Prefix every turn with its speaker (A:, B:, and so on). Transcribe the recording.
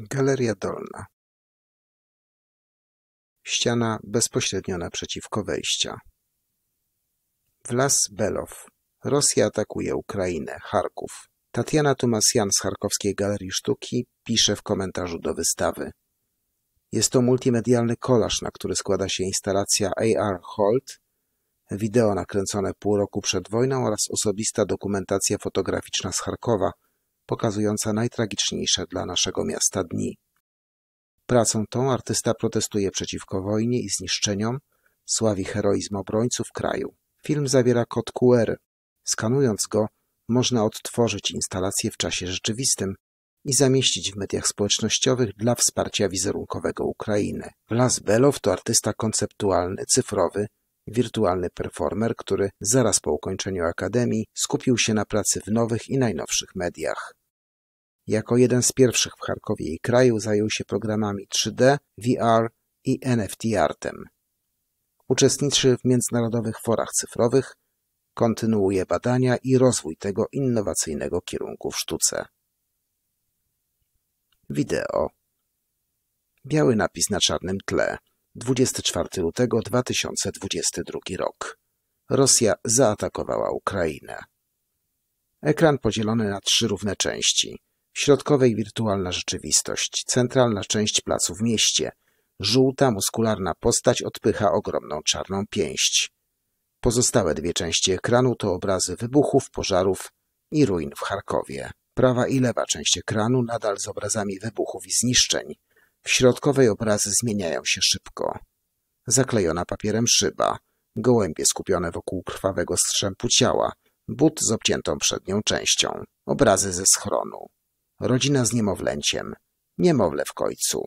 A: Galeria dolna. Ściana bezpośrednio naprzeciwko wejścia. Wlas Below. Rosja atakuje Ukrainę. Charków. Tatiana Tumasjan z Charkowskiej Galerii Sztuki pisze w komentarzu do wystawy. Jest to multimedialny kolaż, na który składa się instalacja AR Holt, wideo nakręcone pół roku przed wojną oraz osobista dokumentacja fotograficzna z Charkowa – pokazująca najtragiczniejsze dla naszego miasta dni. Pracą tą artysta protestuje przeciwko wojnie i zniszczeniom, sławi heroizm obrońców kraju. Film zawiera kod QR. Skanując go, można odtworzyć instalację w czasie rzeczywistym i zamieścić w mediach społecznościowych dla wsparcia wizerunkowego Ukrainy. Las Below to artysta konceptualny, cyfrowy, wirtualny performer, który zaraz po ukończeniu akademii skupił się na pracy w nowych i najnowszych mediach. Jako jeden z pierwszych w Charkowie i kraju zajął się programami 3D, VR i NFT artem. Uczestniczy w międzynarodowych forach cyfrowych, kontynuuje badania i rozwój tego innowacyjnego kierunku w sztuce. Wideo. Biały napis na czarnym tle. 24 lutego 2022 rok. Rosja zaatakowała Ukrainę. Ekran podzielony na trzy równe części. W środkowej wirtualna rzeczywistość, centralna część placu w mieście. Żółta, muskularna postać odpycha ogromną czarną pięść. Pozostałe dwie części ekranu to obrazy wybuchów, pożarów i ruin w Charkowie. Prawa i lewa część ekranu nadal z obrazami wybuchów i zniszczeń. W środkowej obrazy zmieniają się szybko. Zaklejona papierem szyba, gołębie skupione wokół krwawego strzępu ciała, but z obciętą przednią częścią, obrazy ze schronu. Rodzina z niemowlęciem. Niemowlę w końcu.